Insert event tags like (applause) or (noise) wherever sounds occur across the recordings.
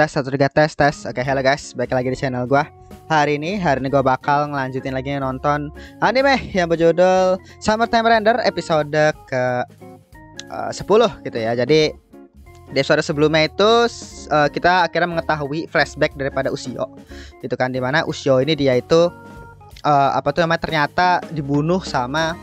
tes satu tiga tes tes oke okay, halo guys balik lagi di channel gua hari ini hari ini gua bakal ngelanjutin lagi nonton anime yang berjudul Summer Time Render episode ke eh, uh, 10 gitu ya jadi di episode sebelumnya itu uh, kita akhirnya mengetahui flashback daripada usio gitu kan dimana usio ini dia itu uh, apa tuh namanya ternyata dibunuh sama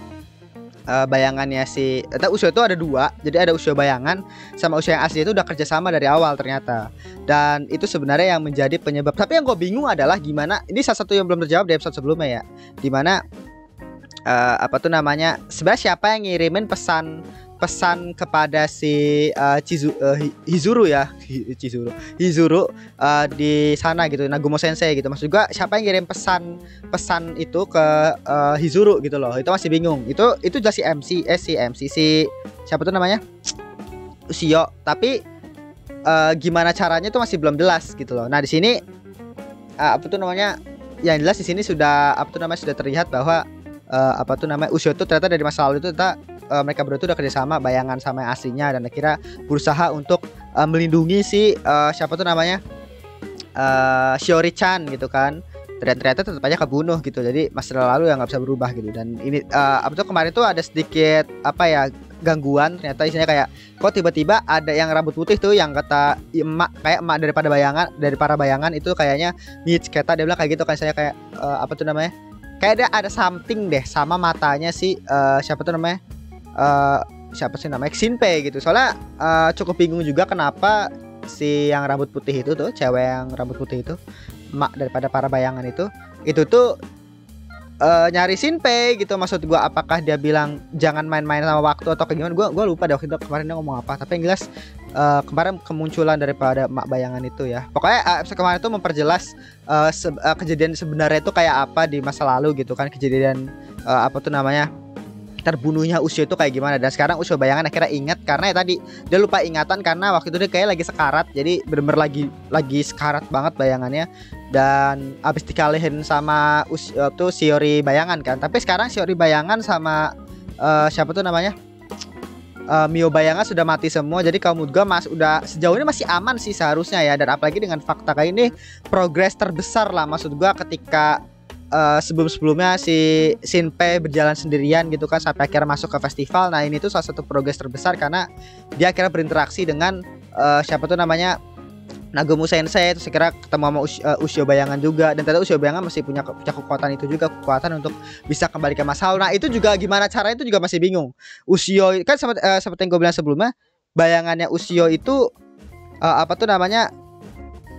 uh, bayangannya si atau usia itu ada dua jadi ada usia bayangan sama usia yang asli itu udah kerjasama dari awal ternyata dan itu sebenarnya yang menjadi penyebab tapi yang gue bingung adalah gimana ini salah satu yang belum terjawab di episode sebelumnya ya dimana uh, eh, apa tuh namanya sebenarnya siapa yang ngirimin pesan pesan kepada si uh, Chizu, uh, Hizuru ya Chizuru Hizuru uh, di sana gitu Nagumo Sensei gitu maksud juga siapa yang kirim pesan pesan itu ke uh, Hizuru gitu loh itu masih bingung itu itu jelas si MC eh si MC si siapa tuh namanya Usio tapi uh, gimana caranya itu masih belum jelas gitu loh nah di sini uh, apa tuh namanya yang jelas di sini sudah apa tuh namanya sudah terlihat bahwa uh, apa tuh namanya Usio itu ternyata dari masa lalu itu ternyata uh, mereka berdua itu udah kerjasama bayangan sama yang aslinya dan akhirnya berusaha untuk uh, melindungi si uh, siapa tuh namanya uh, Shiori Chan gitu kan dan ternyata tetap aja kebunuh gitu jadi masa lalu yang nggak bisa berubah gitu dan ini uh, apa tuh kemarin tuh ada sedikit apa ya gangguan ternyata isinya kayak kok tiba-tiba ada yang rambut putih tuh yang kata emak kayak emak daripada bayangan dari para bayangan itu kayaknya Mitch kata dia bilang kayak gitu kan saya kayak uh, apa tuh namanya kayak ada ada something deh sama matanya si uh, siapa tuh namanya uh, siapa sih namanya Xinpei gitu soalnya uh, cukup bingung juga kenapa si yang rambut putih itu tuh cewek yang rambut putih itu mak daripada para bayangan itu itu tuh uh, nyari Sinpei gitu maksud gua apakah dia bilang jangan main-main sama waktu atau kayak gimana gue gua lupa deh waktu itu kemarin dia ngomong apa tapi yang jelas uh, kemarin kemunculan daripada mak bayangan itu ya pokoknya uh, episode kemarin itu memperjelas uh, se uh, kejadian sebenarnya itu kayak apa di masa lalu gitu kan kejadian uh, apa tuh namanya terbunuhnya Usio itu kayak gimana dan sekarang Usio bayangan akhirnya ingat karena ya tadi dia lupa ingatan karena waktu itu dia kayak lagi sekarat jadi bener-bener lagi lagi sekarat banget bayangannya dan abis dikalihin sama Usio eh, tuh Siori bayangan kan tapi sekarang Siori bayangan sama uh, siapa tuh namanya uh, Mio bayangan sudah mati semua jadi kamu juga mas udah sejauh ini masih aman sih seharusnya ya dan apalagi dengan fakta kayak ini progres terbesar lah maksud gua ketika Eh, sebelum-sebelumnya si Sinpe berjalan sendirian gitu kan sampai akhirnya masuk ke festival. Nah, ini tuh salah satu progres terbesar karena dia akhirnya berinteraksi dengan uh, siapa tuh namanya Nagumo Sensei itu kira ketemu sama Usio eh, Bayangan juga dan ternyata Ushio Bayangan masih punya, punya kekuatan itu juga kekuatan untuk bisa kembali ke masa lalu. Nah, itu juga gimana caranya itu juga masih bingung. Usio kan uh, seperti yang gue bilang sebelumnya, bayangannya Usio itu uh, apa tuh namanya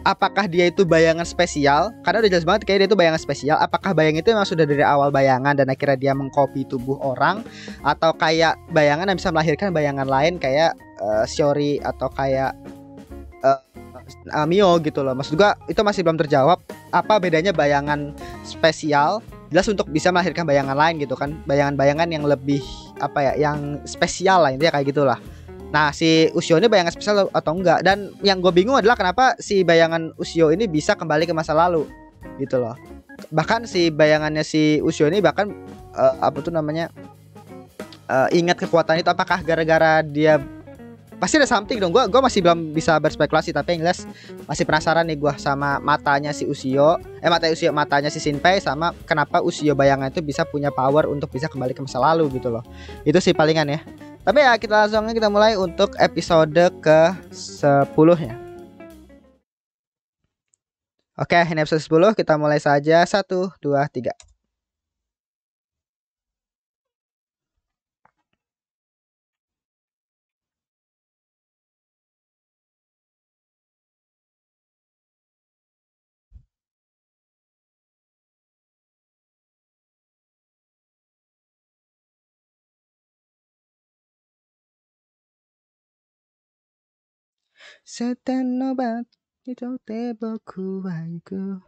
apakah dia itu bayangan spesial karena udah jelas banget kayak dia itu bayangan spesial apakah bayang itu memang sudah dari awal bayangan dan akhirnya dia mengcopy tubuh orang atau kayak bayangan yang bisa melahirkan bayangan lain kayak uh, Shiori atau kayak uh, uh, Mio gitu loh maksud gua itu masih belum terjawab apa bedanya bayangan spesial jelas untuk bisa melahirkan bayangan lain gitu kan bayangan-bayangan yang lebih apa ya yang spesial lah intinya kayak gitulah Nah si Usio ini bayangan spesial atau enggak Dan yang gue bingung adalah kenapa si bayangan Usio ini bisa kembali ke masa lalu Gitu loh Bahkan si bayangannya si Usio ini bahkan uh, Apa tuh namanya uh, Ingat kekuatan itu apakah gara-gara dia Pasti ada something dong Gue masih belum bisa berspekulasi Tapi yang jelas masih penasaran nih gue sama matanya si Usio Eh matanya Usio matanya si Shinpei Sama kenapa Usio bayangan itu bisa punya power untuk bisa kembali ke masa lalu gitu loh Itu sih palingan ya tapi ya kita langsung kita mulai untuk episode ke 10 ya. Oke, ini episode 10 kita mulai saja 1 2 3. サタンの場にとて僕は行く。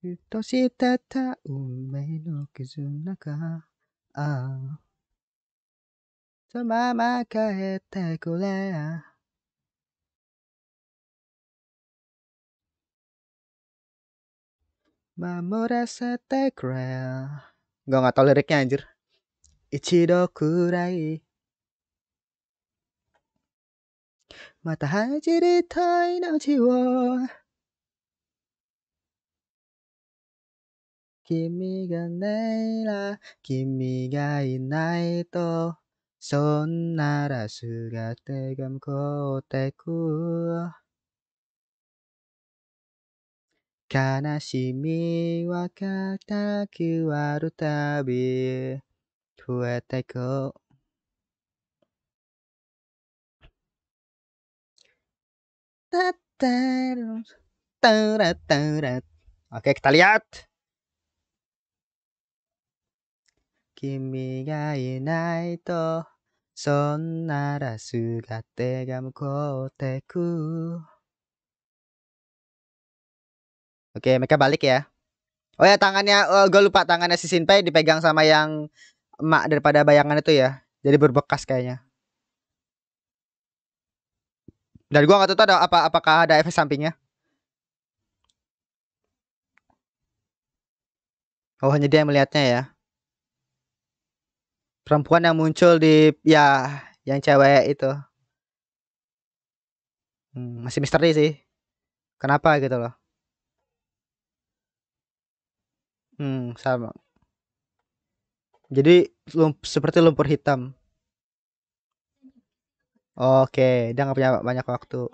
ふとしたた運命の傷のああ。そのまま帰ってくれ。守らせてくれ。Gak a k tau liriknya anjir. kurai. また走りたいちを君がねえら君がいないとそんなら姿が向こうてく悲しみは叩き割るたび増えてく Oke, kita lihat. Kimi ga inai to sonnara sugate ga mukote ku. Oke, mereka balik ya. Oh ya tangannya, oh, gue lupa tangannya si Sinpai dipegang sama yang emak daripada bayangan itu ya. Jadi berbekas kayaknya. Dan gua nggak tahu ada apa apakah ada efek sampingnya. Oh hanya dia yang melihatnya ya. Perempuan yang muncul di ya yang cewek itu. Hmm, masih misteri sih. Kenapa gitu loh. Hmm, sama. Jadi lump, seperti lumpur hitam. Oke, dia nggak punya banyak waktu.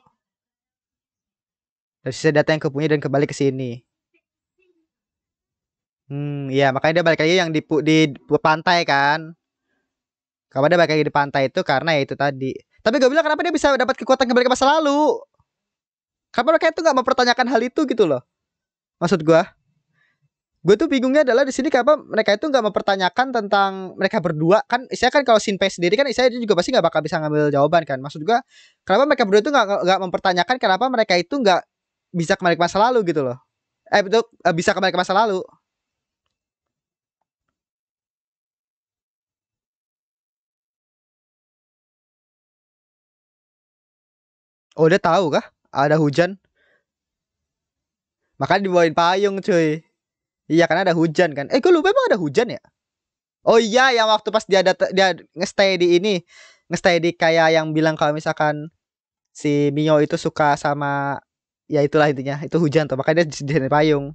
Dari sisa data yang kupunya dan kembali ke sini. Hmm, ya makanya dia balik lagi yang di, di, pantai kan. Kalau dia balik lagi di pantai itu karena ya itu tadi. Tapi gue bilang kenapa dia bisa dapat kekuatan kembali ke masa lalu? Kenapa mereka itu nggak mempertanyakan hal itu gitu loh? Maksud gue gue tuh bingungnya adalah di sini kenapa mereka itu nggak mempertanyakan tentang mereka berdua kan saya kan kalau Sinpei sendiri kan saya juga pasti nggak bakal bisa ngambil jawaban kan maksud gue kenapa mereka berdua itu nggak mempertanyakan kenapa mereka itu nggak bisa kembali ke masa lalu gitu loh eh betul eh, bisa kembali ke masa lalu Oh dia tahu kah ada hujan? Makanya dibawain payung cuy. Iya karena ada hujan kan. Eh gue lupa emang ada hujan ya? Oh iya yang waktu pas dia ada dia ngestay di ini ngestay di kayak yang bilang kalau misalkan si Mio itu suka sama ya itulah intinya itu hujan tuh makanya dia jadi payung.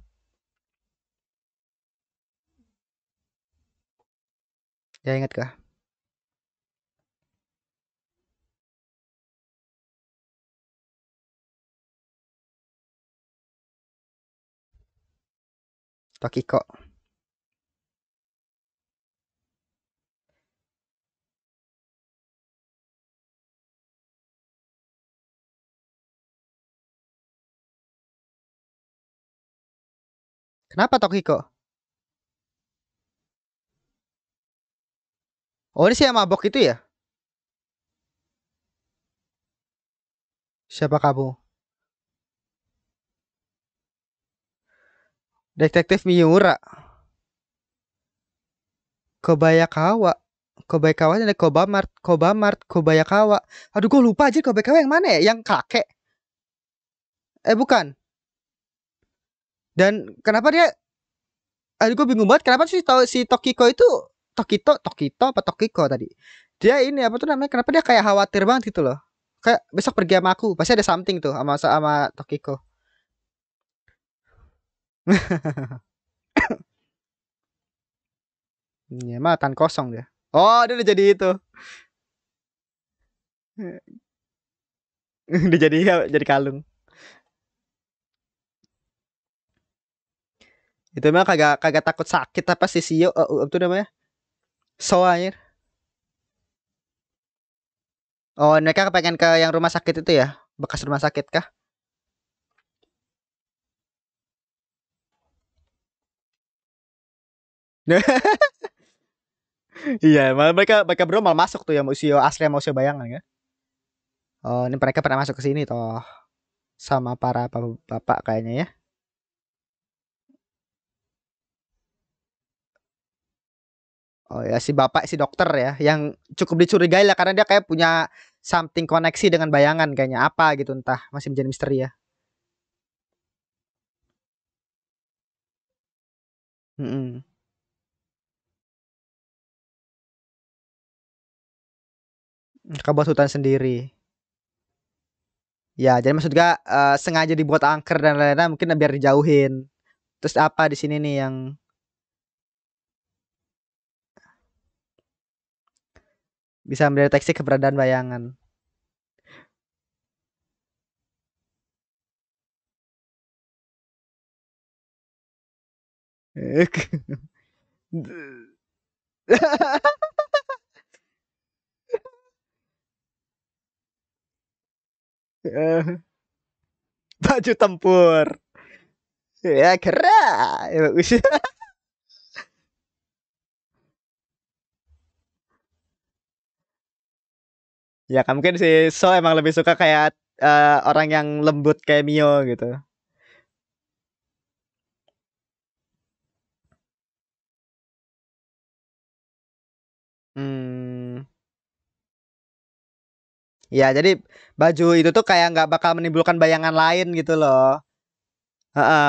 Ya ingat kah? Toki kok? Kenapa Tokiko? Oh ini sih yang mabok itu ya? Siapa kamu? Detektif Miura. Kobayakawa. Kobayakawa ini Kobamart, Kobamart, Kobayakawa. Aduh gue lupa aja Kobayakawa yang mana ya? Yang kakek. Eh bukan. Dan kenapa dia Aduh gue bingung banget kenapa sih si Tokiko itu Tokito, Tokito apa Tokiko tadi? Dia ini apa tuh namanya? Kenapa dia kayak khawatir banget gitu loh? Kayak besok pergi sama aku, pasti ada something tuh sama sama Tokiko. (coughs) Iya mah tan kosong ya Oh, dia udah jadi itu. (laughs) dia jadi ya, jadi kalung. Itu mah kagak kagak takut sakit apa sih Sio uh, itu namanya? Soair. Ya? Oh, mereka pengen ke yang rumah sakit itu ya? Bekas rumah sakit kah? (laughs) iya, malah mereka mereka bro malah masuk tuh yang usia asli yang usia bayangan ya. Oh, ini mereka pernah masuk ke sini toh sama para bapak kayaknya ya. Oh ya si bapak si dokter ya yang cukup dicurigai lah karena dia kayak punya something koneksi dengan bayangan kayaknya apa gitu entah masih menjadi misteri ya. Hmm. Kebos hutan sendiri. Ya, jadi maksud gak uh, eh, sengaja dibuat angker dan lain-lain mungkin biar dijauhin. Terus apa di sini nih yang bisa mendeteksi keberadaan bayangan? (laughs) (laughs) Eh, (laughs) baju tempur. Ya keren, (laughs) ya bagus. Ya kan mungkin si So emang lebih suka kayak, uh, orang yang lembut kayak Mio gitu. hmm Ya jadi baju itu tuh kayak nggak bakal menimbulkan bayangan lain gitu loh. Heeh.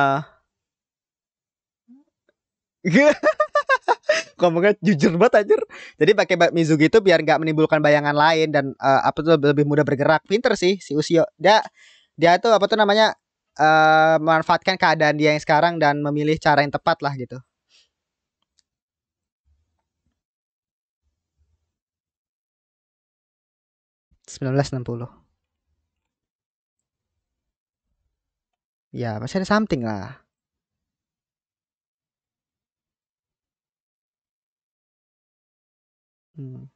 (laughs) Ngomongnya jujur banget anjir. Jadi pakai Mizugi itu biar nggak menimbulkan bayangan lain dan uh, apa tuh lebih mudah bergerak. Pinter sih si usio Dia dia tuh apa tuh namanya uh, memanfaatkan keadaan dia yang sekarang dan memilih cara yang tepat lah gitu. 1960. Ya, masih ada something lah. Hmm.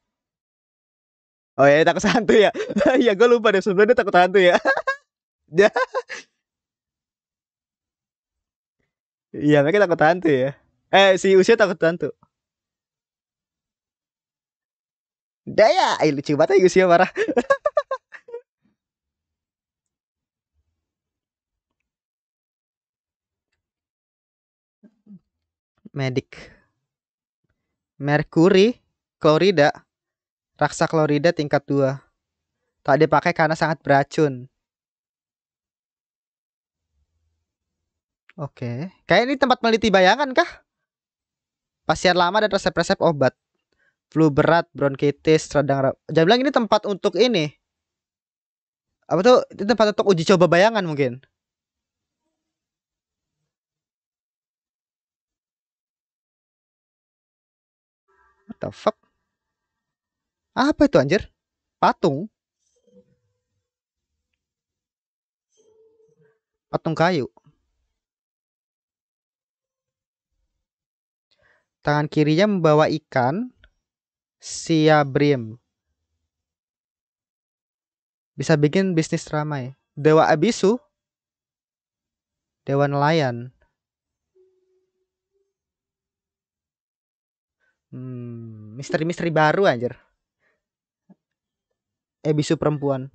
Oh ya, takut hantu ya. (laughs) ya gue lupa deh Sebenarnya takut hantu ya. (laughs) ya. Iya, mereka takut hantu ya. Eh, si usia takut hantu. Daya, ayo lucu banget ya Gus ya Medik. Merkuri, klorida, raksa klorida tingkat 2. Tak dipakai karena sangat beracun. Oke, kayak ini tempat meliti bayangan kah? Pasien lama dan resep-resep obat flu berat, bronkitis, radang. Jangan bilang ini tempat untuk ini. Apa tuh? Ini tempat untuk uji coba bayangan mungkin. What the fuck? Apa itu anjir? Patung? Patung kayu. Tangan kirinya membawa ikan, Brim. Bisa bikin bisnis ramai. Dewa Abisu. Dewa nelayan. misteri hmm, misteri-misteri baru anjir. Abisu perempuan.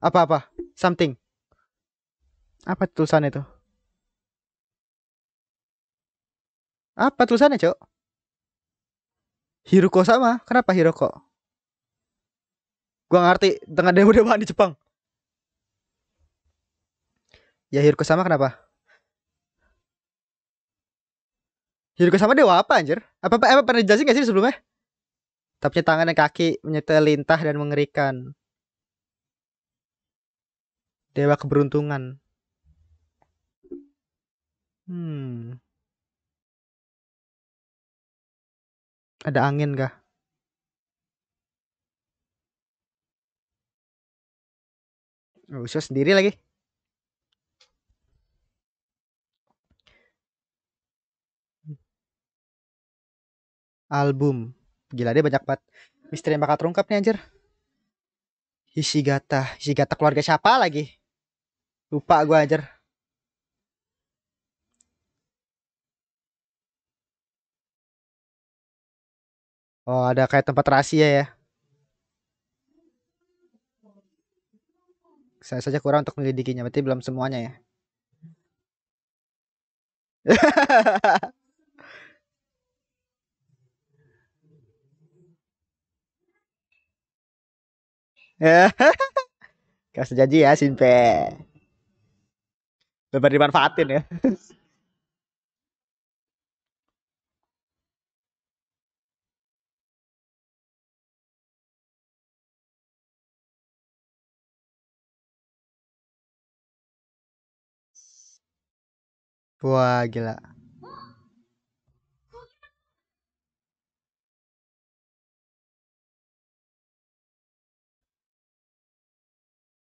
Apa-apa? Something. Apa tulisan itu? Apa tulisannya, Cok? Hiruko sama. Kenapa Hiroko? Gua ngerti dengan demo dewaan di Jepang. Ya Hiruko sama kenapa? Hiruko sama dewa apa anjir? Apa apa, Emang pernah dijelasin gak sih sebelumnya? Tapi tangan dan kaki menyetel lintah dan mengerikan. Dewa keberuntungan. Hmm. Ada angin kah? Oh, Usia sendiri lagi. Album. Gila dia banyak banget. Misteri yang bakal terungkap nih anjir. Hishigata. Hishigata keluarga siapa lagi? Lupa gue anjir. Oh, ada kayak tempat rahasia ya? Saya saja kurang untuk menyelidikinya, berarti belum semuanya ya. (laughs) Kasih janji ya, Sinpe. Lebar dimanfaatin ya. (laughs) Wah, gila.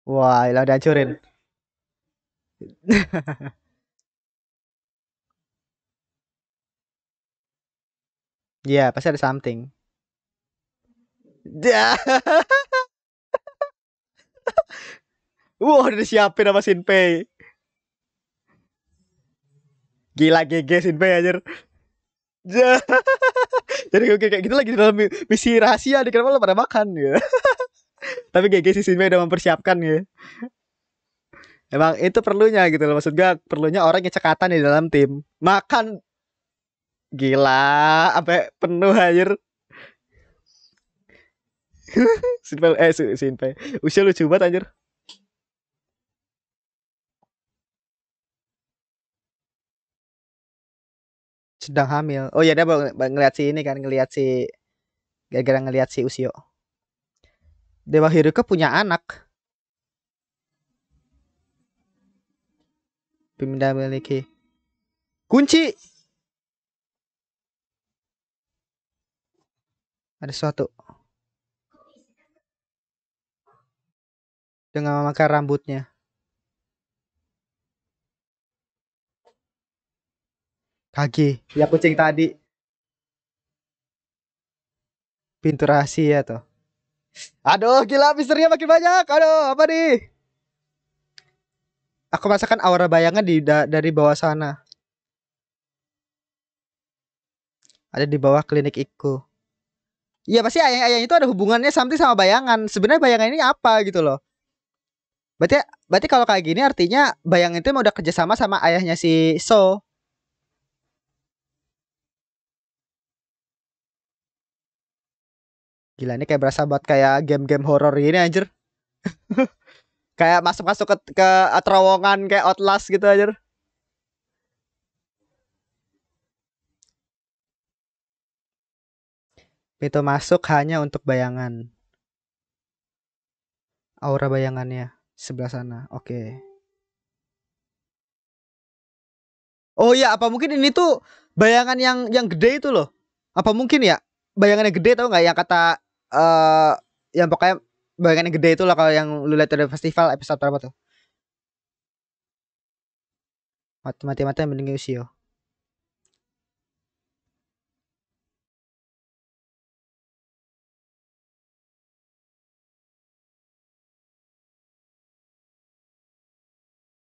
Wah, elah udah hancurin. (laughs) yeah, pasti ada something. Wah, (laughs) Wah, udah siapin sama Sinpei gila GG Sinpe anjir ya. (laughs) jadi oke kayak gitu lagi dalam misi rahasia di kenapa lo pada makan ya (laughs) tapi GG si Sinpe udah mempersiapkan ya emang itu perlunya gitu loh maksud gue perlunya orang yang cekatan di dalam tim makan gila apa penuh anjir (laughs) Sinpe eh Sinpe usia lucu banget anjir sedang hamil. Oh iya, dia baru ngeliat si ini kan, ngeliat si gara-gara ngeliat si Usio. Dewa Hiruka punya anak. pindah memiliki kunci. Ada suatu Dengan memakai rambutnya. kaki Ya kucing tadi. Pintu rahasia tuh. Aduh, gila misterinya makin banyak. Aduh, apa nih? Aku masakan aura bayangan di da dari bawah sana. Ada di bawah klinik Iku. Iya pasti ayang-ayang itu ada hubungannya sampai sama bayangan. Sebenarnya bayangan ini apa gitu loh. Berarti berarti kalau kayak gini artinya bayangan itu udah kerjasama sama ayahnya si So. Gila ini kayak berasa buat kayak game-game horror ini anjir. (laughs) kayak masuk-masuk ke, ke eh, terowongan kayak Outlast gitu anjir. Pintu masuk hanya untuk bayangan. Aura bayangannya sebelah sana. Oke. Okay. Oh iya, apa mungkin ini tuh bayangan yang yang gede itu loh? Apa mungkin ya? bayangannya gede tau nggak yang kata uh, eh, yang pokoknya bagian yang gede itu lah kalau yang lu lihat dari festival episode berapa tuh mati mati mati yang mending usio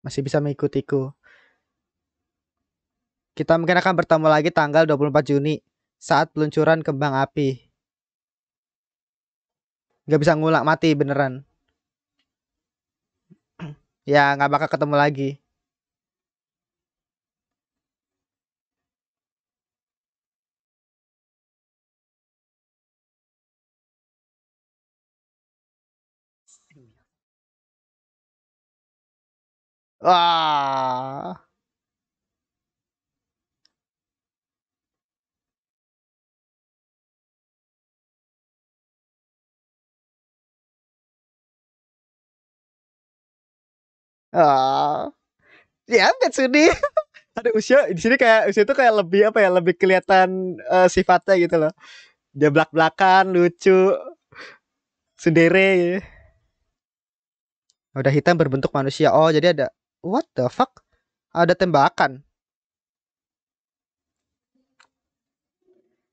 masih bisa mengikutiku. Kita mungkin akan bertemu lagi tanggal 24 Juni saat peluncuran kembang api nggak bisa ngulak mati beneran (clears throat) ya nggak bakal ketemu lagi Wah. Oh. Ya, bet sudi. (laughs) Ada usia di sini kayak usia itu kayak lebih apa ya? Lebih kelihatan uh, sifatnya gitu loh. Dia belak-belakan, lucu, sendiri. Udah hitam berbentuk manusia. Oh, jadi ada what the fuck? Ada tembakan.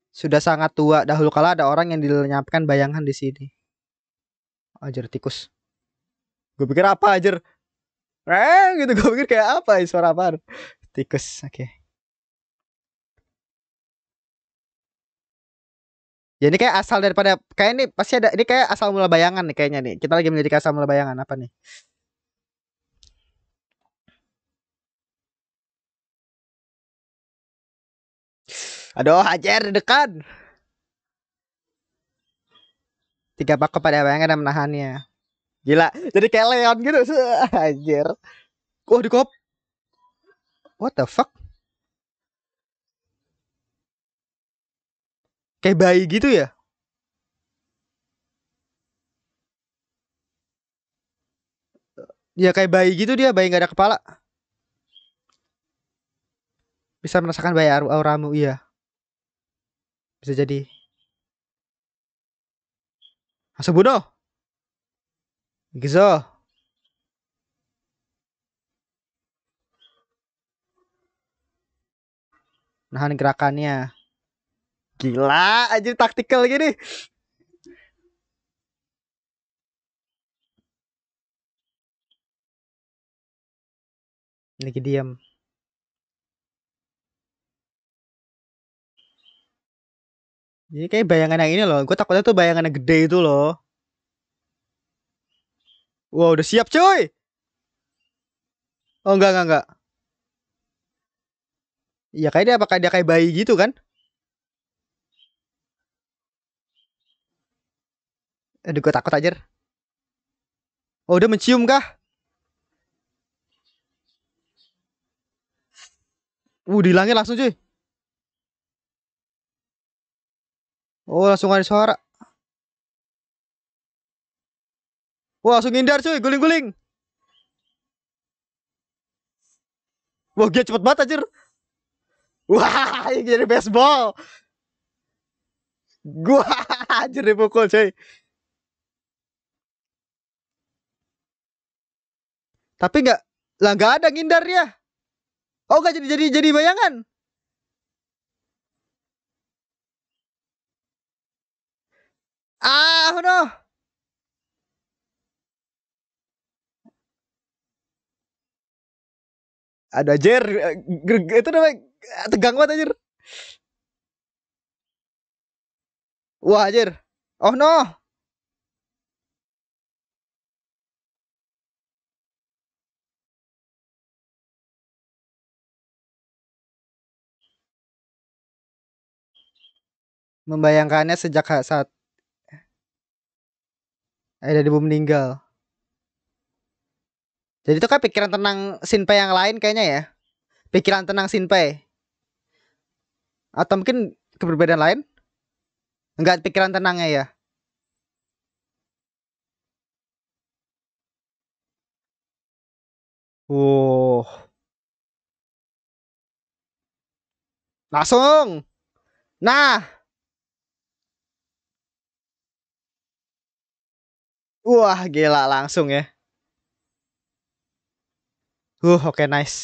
Sudah sangat tua. Dahulu kala ada orang yang dilenyapkan bayangan di sini. Ajar tikus. Gue pikir apa ajar? eh gitu (laughs) gue pikir kayak apa ya suara apa tikus oke okay. ya ini kayak asal daripada kayak ini pasti ada ini kayak asal mula bayangan nih kayaknya nih kita lagi menjadi asal mula bayangan apa nih Aduh, hajar dekat. Tiga pak pada bayangan dan menahannya. Gila, jadi kayak Leon gitu. (laughs) Anjir. Oh di kop. What the fuck? Kayak bayi gitu ya? Ya kayak bayi gitu dia, bayi gak ada kepala. Bisa merasakan bayi auramu, iya. Bisa jadi. Masa bodoh. Gizo. Nahan gerakannya. Gila, anjir taktikal gini. Lagi diam. ini kayak bayangan yang ini loh. Gue takutnya tuh bayangan yang gede itu loh wow, udah siap, cuy. Oh, enggak, enggak, enggak. Iya, kayaknya apakah dia kayak bayi gitu kan? Aduh, gue takut aja. Oh, udah mencium kah? Uh, di langit langsung cuy. Oh, langsung ada suara. Wah, langsung ngindar cuy, guling-guling. Wah, dia cepet banget anjir. Wah, ini jadi baseball. Gua anjir dipukul cuy. Tapi nggak, lah nggak ada ngindarnya. Oh nggak jadi jadi jadi bayangan. Ah, no. ada jer eh, itu namanya eh, tegang banget anjir wah anjir oh no membayangkannya sejak saat eh, ada ibu meninggal jadi itu kan pikiran tenang Sinpei yang lain kayaknya ya. Pikiran tenang Sinpei. Atau mungkin keberbedaan lain? Enggak pikiran tenangnya ya. Wow. Langsung. Nah. Wah, gila langsung ya. Huh, oke okay, nice.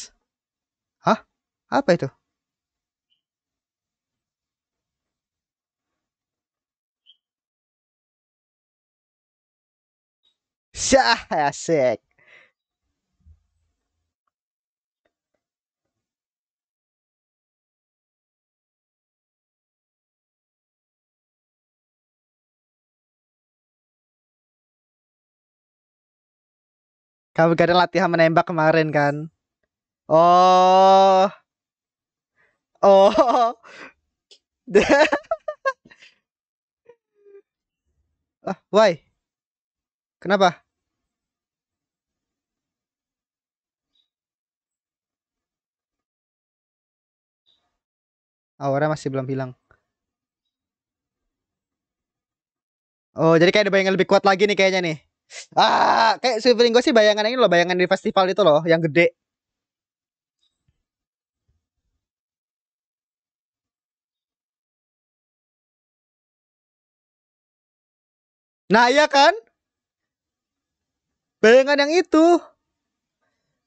Hah? Apa itu? Syah, asik. Kamu ada latihan menembak kemarin kan? Oh. Oh. (laughs) ah, why? Kenapa? Aura masih belum hilang. Oh, jadi kayak ada yang lebih kuat lagi nih kayaknya nih. Ah, kayak feeling gue sih bayangan ini loh, bayangan di festival itu loh, yang gede. Nah, iya kan? Bayangan yang itu.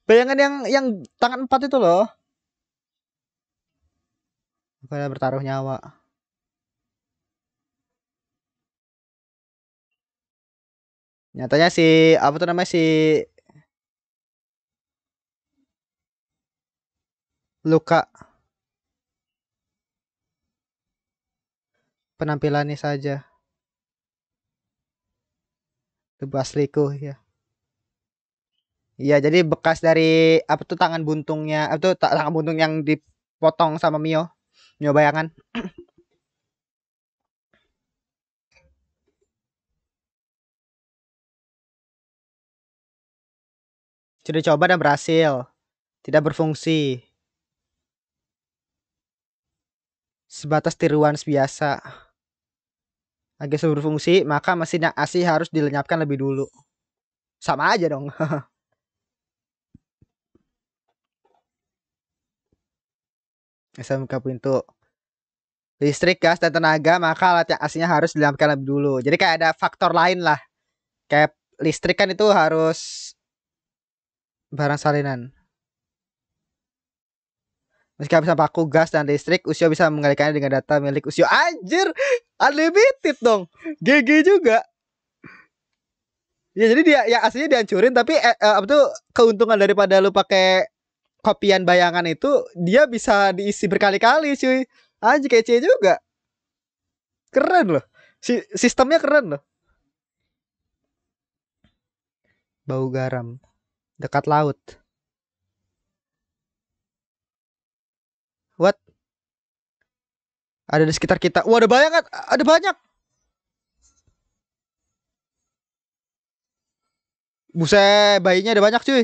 Bayangan yang yang tangan empat itu loh. Bukan bertaruh nyawa. Nyatanya si apa tuh namanya si Luka penampilannya saja Basliku ya. Iya, jadi bekas dari apa tuh tangan buntungnya, apa tuh tangan buntung yang dipotong sama Mio. Mio bayangan. (clears throat) sudah coba dan berhasil, tidak berfungsi. Sebatas tiruan biasa. Agar sudah berfungsi, maka mesin yang asli harus dilenyapkan lebih dulu. Sama aja dong. Saya (laughs) buka pintu listrik, gas, dan tenaga, maka alat yang aslinya harus dilenyapkan lebih dulu. Jadi kayak ada faktor lain lah. Kayak listrik kan itu harus barang salinan. Meski bisa paku gas dan listrik, Usio bisa mengalihkannya dengan data milik Usio. Anjir, unlimited dong. GG juga. Ya jadi dia ya aslinya dihancurin tapi eh, eh, apa tuh keuntungan daripada lu pakai kopian bayangan itu dia bisa diisi berkali-kali cuy. Anjir kece juga. Keren loh. Si sistemnya keren loh. Bau garam dekat laut. What? Ada di sekitar kita. Wah, ada banyak, ada banyak. Buset, bayinya ada banyak, cuy.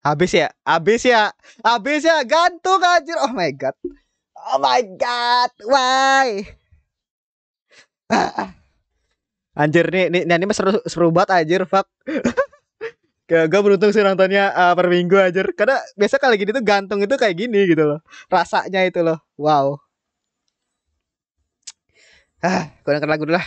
Habis ya, habis ya, habis ya, gantung anjir. Oh my god. Oh my god, why? (laughs) anjir nih, nih, nih nih seru seru banget anjir, fuck. Gak, (laughs) gue beruntung sih nontonnya uh, per minggu anjir Karena biasa kalau gini tuh gantung itu kayak gini gitu loh Rasanya itu loh Wow (sighs) Ah, kurang lagu dulu lah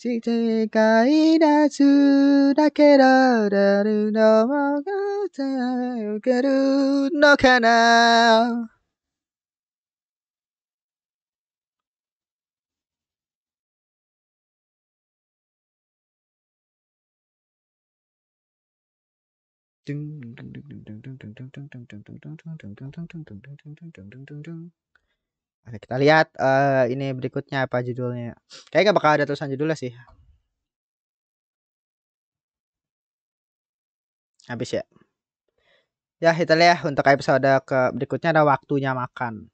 してなすだけられるのが受けるのかな Oke, kita lihat uh, ini berikutnya apa judulnya. Kayaknya gak bakal ada tulisan judulnya sih. Habis ya. Ya, kita lihat untuk episode ke berikutnya ada waktunya makan.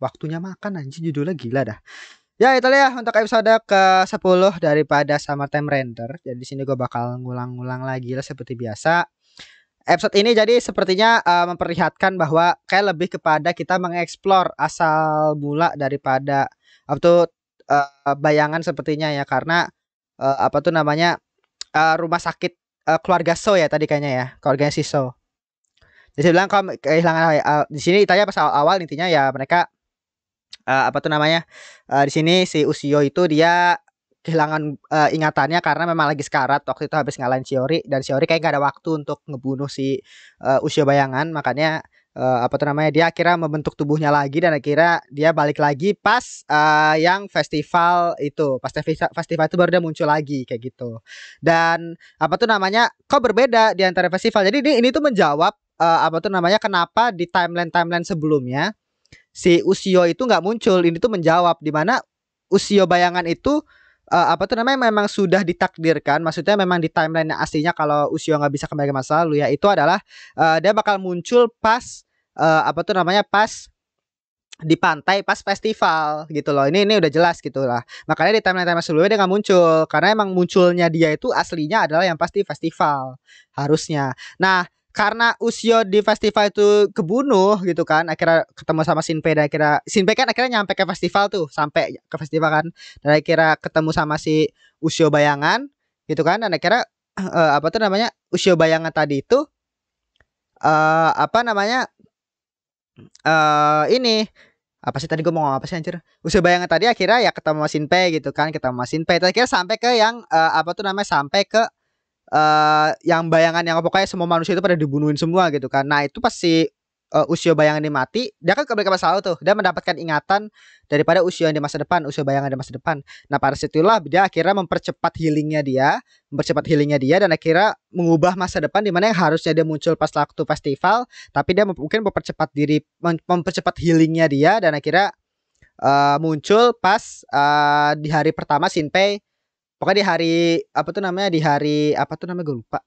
Waktunya makan anjing judulnya gila dah. Ya itu ya untuk episode ke-10 daripada time Render. Jadi sini gue bakal ngulang-ngulang lagi lah seperti biasa episode ini jadi sepertinya uh, memperlihatkan bahwa kayak lebih kepada kita mengeksplor asal mula daripada apa tuh eh, bayangan sepertinya ya karena uh, apa tuh namanya uh, rumah sakit uh, keluarga So ya tadi kayaknya ya keluarga si So. Jadi bilang kalau kehilangan uh, di sini tanya pas awal, awal intinya ya mereka uh, apa tuh namanya uh, di sini si Usio itu dia kehilangan uh, ingatannya karena memang lagi sekarat waktu itu habis ngalahin Shiori dan Shiori kayak gak ada waktu untuk ngebunuh si uh, eh, usia bayangan makanya uh, apa tuh namanya dia akhirnya membentuk tubuhnya lagi dan akhirnya dia balik lagi pas uh, yang festival itu pas festival itu baru dia muncul lagi kayak gitu dan apa tuh namanya kok berbeda di antara festival jadi ini ini tuh menjawab uh, apa tuh namanya kenapa di timeline timeline sebelumnya si Usio itu nggak muncul ini tuh menjawab di mana Usio bayangan itu uh, apa tuh namanya memang sudah ditakdirkan maksudnya memang di timeline aslinya kalau Usio nggak bisa kembali ke masa lalu ya itu adalah uh, dia bakal muncul pas uh, apa tuh namanya pas di pantai pas festival gitu loh ini ini udah jelas gitu lah makanya di timeline timeline sebelumnya dia nggak muncul karena emang munculnya dia itu aslinya adalah yang pasti festival harusnya nah karena Usio di festival itu kebunuh gitu kan akhirnya ketemu sama Sinpe dan akhirnya Sinpe kan akhirnya nyampe ke festival tuh sampai ke festival kan dan akhirnya ketemu sama si Usio bayangan gitu kan dan akhirnya uh, apa tuh namanya Usio bayangan tadi itu uh, apa namanya uh, ini apa sih tadi gue mau ngomong apa sih anjir Usio bayangan tadi akhirnya ya ketemu Sinpe gitu kan ketemu Sinpe akhirnya sampai ke yang uh, apa tuh namanya sampai ke uh, yang bayangan yang pokoknya semua manusia itu pada dibunuhin semua gitu kan. Nah, itu pasti uh, eh, usia bayangan ini mati, dia kan kembali ke masa lalu tuh. Dia mendapatkan ingatan daripada usia yang di masa depan, usia bayangan di masa depan. Nah, pada situlah dia akhirnya mempercepat healingnya dia, mempercepat healingnya dia dan akhirnya mengubah masa depan di mana yang harusnya dia muncul pas waktu festival, tapi dia mungkin mempercepat diri mempercepat healingnya dia dan akhirnya uh, muncul pas uh, di hari pertama Sinpei pokoknya di hari apa tuh namanya di hari apa tuh namanya gue lupa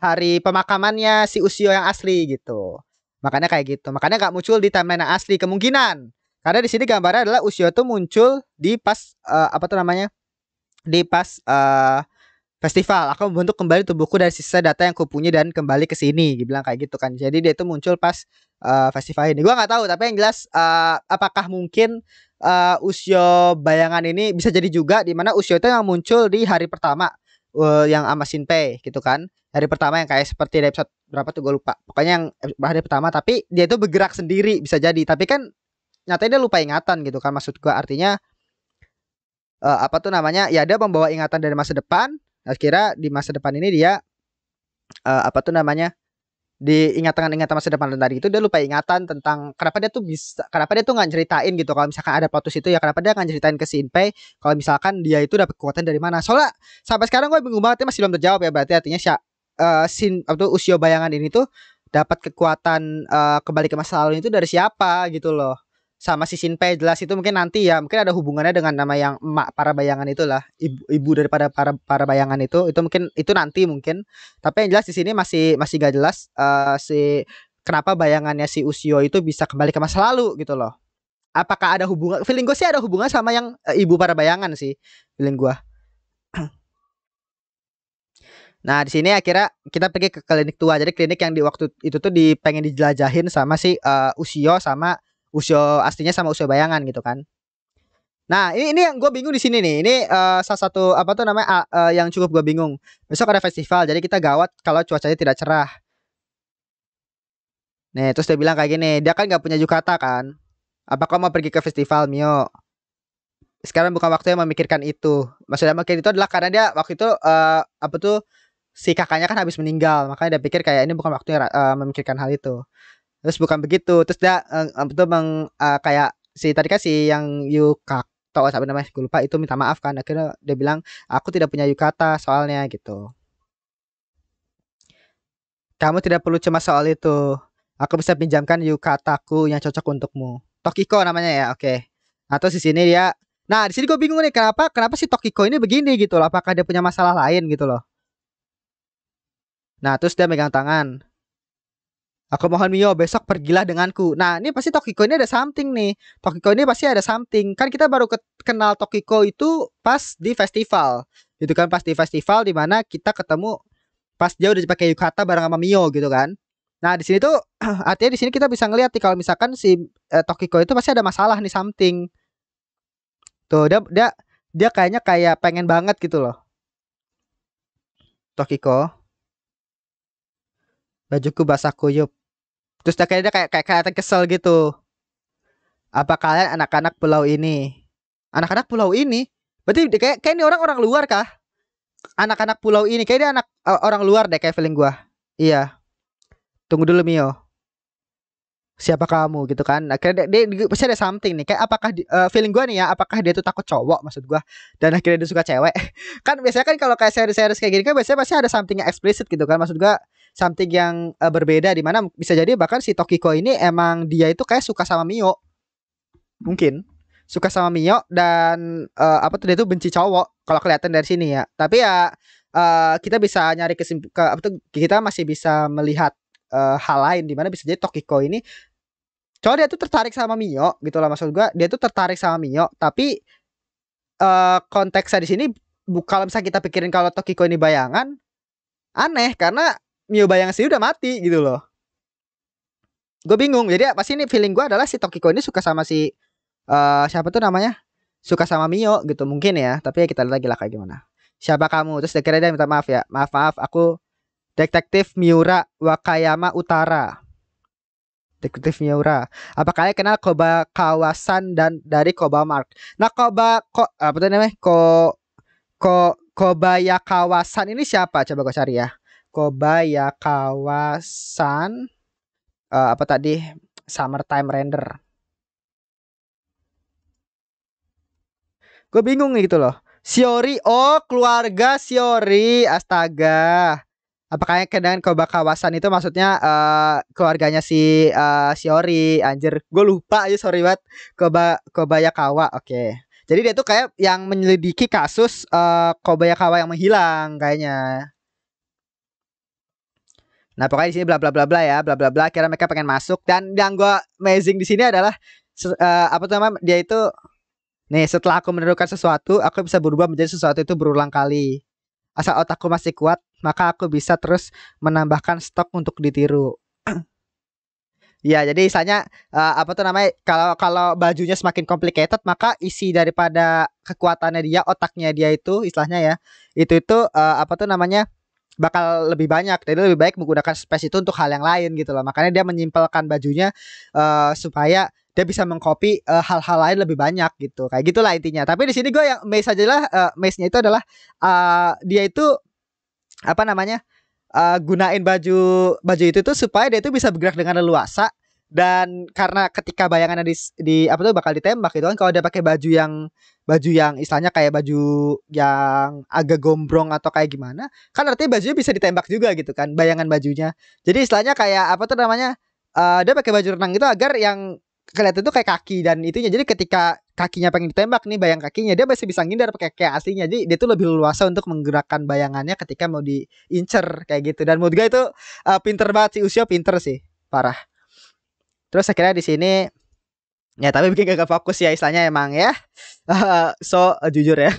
hari pemakamannya si Usio yang asli gitu makanya kayak gitu makanya nggak muncul di timeline yang asli kemungkinan karena di sini gambarnya adalah Usio tuh muncul di pas uh, apa tuh namanya di pas uh, festival aku membentuk kembali tubuhku dari sisa data yang kupunya dan kembali ke sini dibilang kayak gitu kan jadi dia tuh muncul pas uh, festival ini gua nggak tahu tapi yang jelas uh, apakah mungkin uh, usio bayangan ini bisa jadi juga di mana usio itu yang muncul di hari pertama uh, yang sama Shinpei gitu kan. Hari pertama yang kayak seperti episode berapa tuh gue lupa. Pokoknya yang hari pertama tapi dia itu bergerak sendiri bisa jadi. Tapi kan nyatanya dia lupa ingatan gitu kan maksud gue artinya uh, apa tuh namanya ya dia membawa ingatan dari masa depan akhirnya di masa depan ini dia uh, apa tuh namanya di ingatan-ingatan masa depan tadi itu dia lupa ingatan tentang kenapa dia tuh bisa kenapa dia tuh nggak ceritain gitu kalau misalkan ada plotus itu ya kenapa dia nggak ceritain ke Sinpei kalau misalkan dia itu dapat kekuatan dari mana soalnya sampai sekarang gue bingung banget ya masih belum terjawab ya berarti artinya si uh, eh, sin atau usio bayangan ini tuh dapat kekuatan uh, eh, kembali ke masa lalu itu dari siapa gitu loh sama si Sinpe jelas itu mungkin nanti ya mungkin ada hubungannya dengan nama yang emak para bayangan itulah ibu ibu daripada para para bayangan itu itu mungkin itu nanti mungkin tapi yang jelas di sini masih masih gak jelas uh, si kenapa bayangannya si Usio itu bisa kembali ke masa lalu gitu loh apakah ada hubungan feeling gue sih ada hubungan sama yang uh, ibu para bayangan sih feeling gue (clears throat) Nah, di sini akhirnya kita pergi ke klinik tua. Jadi klinik yang di waktu itu tuh di pengen dijelajahin sama si uh, eh, Usio sama usia aslinya sama usia bayangan gitu kan. Nah, ini ini yang gue bingung di sini nih. Ini uh, salah satu apa tuh namanya uh, uh, yang cukup gue bingung. Besok ada festival, jadi kita gawat kalau cuacanya tidak cerah. Nih, terus dia bilang kayak gini, dia kan nggak punya Yukata kan. Apa kau mau pergi ke festival, Mio? Sekarang bukan waktunya memikirkan itu. Maksudnya mungkin itu adalah karena dia waktu itu uh, apa tuh si kakaknya kan habis meninggal, makanya dia pikir kayak ini bukan waktunya uh, memikirkan hal itu terus bukan begitu terus dia uh, betul meng uh, kayak si tadi kan si yang yuka tau apa namanya gue lupa itu minta maaf kan akhirnya dia bilang aku tidak punya yukata soalnya gitu kamu tidak perlu cemas soal itu aku bisa pinjamkan yukataku yang cocok untukmu Tokiko namanya ya oke okay. Nah, atau di sini dia nah di sini gue bingung nih kenapa kenapa si Tokiko ini begini gitu loh apakah dia punya masalah lain gitu loh nah terus dia megang tangan Aku mohon Mio, besok pergilah denganku. Nah, ini pasti Tokiko ini ada something nih. Tokiko ini pasti ada something. Kan kita baru ke kenal Tokiko itu pas di festival. Gitu kan, pas di festival dimana kita ketemu pas dia udah pakai yukata bareng sama Mio gitu kan. Nah, di sini tuh (clears throat) artinya di sini kita bisa ngeliat nih kalau misalkan si eh, Tokiko itu pasti ada masalah nih something. Tuh, dia dia dia kayaknya kayak pengen banget gitu loh. Tokiko bajuku basah kuyup. Terus dia kayak kayak kayak kelihatan kesel gitu. Apa kalian anak-anak pulau ini? Anak-anak pulau ini? Berarti kayak kayak ini orang-orang luar kah? Anak-anak pulau ini kayak dia anak e, orang luar deh kayak feeling gua. Iya. Tunggu dulu Mio siapa kamu gitu kan akhirnya dia, dia pasti ada something nih kayak apakah uh, feeling gua nih ya apakah dia tuh takut cowok maksud gua? dan akhirnya dia suka cewek (laughs) kan biasanya kan kalau kayak serius-serius kayak gini kan biasanya pasti ada something yang eksplisit gitu kan maksud gua something yang uh, berbeda di mana bisa jadi bahkan si Tokiko ini emang dia itu kayak suka sama Mio. Mungkin suka sama Mio dan uh, apa tuh dia tuh benci cowok kalau kelihatan dari sini ya. Tapi ya uh, kita bisa nyari kesimp ke apa tuh kita masih bisa melihat uh, hal lain di mana bisa jadi Tokiko ini cowok dia tuh tertarik sama Mio gitu lah maksud gua dia tuh tertarik sama Mio tapi uh, konteksnya di sini kalau misalnya kita pikirin kalau Tokiko ini bayangan aneh karena Mio Bayang sih udah mati gitu loh. Gue bingung. Jadi pasti ini feeling gue adalah si Tokiko ini suka sama si uh, siapa tuh namanya? Suka sama Mio gitu mungkin ya. Tapi ya kita lihat lagi lah kayak gimana. Siapa kamu? Terus akhirnya dia minta maaf ya. Maaf maaf aku detektif Miura Wakayama Utara. Detektif Miura. Apa kalian kenal Koba Kawasan dan dari Koba Mark? Nah Koba ko, apa tuh namanya? Ko Ko Kobayakawasan ini siapa? Coba gue cari ya kobayakawa kawasan uh, apa tadi summertime render. Gue bingung gitu loh. Siori oh keluarga Siori astaga. Apakah yang dengan koba kawasan itu maksudnya uh, keluarganya si uh, eh, Siori, Anjir, gue lupa aja sorry banget. Koba Kobayakawa, oke. Okay. Jadi dia tuh kayak yang menyelidiki kasus uh, Kobayakawa yang menghilang kayaknya. Nah pokoknya di sini bla bla bla bla ya bla bla bla. Kira mereka pengen masuk dan yang gue amazing di sini adalah uh, apa tuh namanya dia itu nih setelah aku menemukan sesuatu aku bisa berubah menjadi sesuatu itu berulang kali. Asal otakku masih kuat maka aku bisa terus menambahkan stok untuk ditiru. (clears throat) Ya, jadi misalnya uh, apa tuh namanya kalau kalau bajunya semakin complicated maka isi daripada kekuatannya dia, otaknya dia itu istilahnya ya. Itu itu uh, apa tuh namanya? bakal lebih banyak jadi lebih baik menggunakan space itu untuk hal yang lain gitu loh makanya dia menyimpelkan bajunya uh, supaya dia bisa mengcopy uh, hal-hal lain lebih banyak gitu kayak gitulah intinya tapi di sini gue yang aja lah uh, eh, maze-nya itu adalah uh, dia itu apa namanya uh, gunain baju baju itu tuh supaya dia itu bisa bergerak dengan leluasa dan karena ketika bayangannya di, di apa tuh bakal ditembak gitu kan kalau dia pakai baju yang baju yang istilahnya kayak baju yang agak gombrong atau kayak gimana kan artinya bajunya bisa ditembak juga gitu kan bayangan bajunya jadi istilahnya kayak apa tuh namanya uh, dia pakai baju renang itu agar yang kelihatan itu kayak kaki dan itunya jadi ketika kakinya pengen ditembak nih bayang kakinya dia masih bisa ngindar pakai kayak aslinya jadi dia tuh lebih luasa untuk menggerakkan bayangannya ketika mau diincer kayak gitu dan menurut gue itu uh, pinter banget sih usia pinter sih parah terus akhirnya di sini ya tapi bikin gak fokus ya istilahnya emang ya (laughs) so uh, jujur ya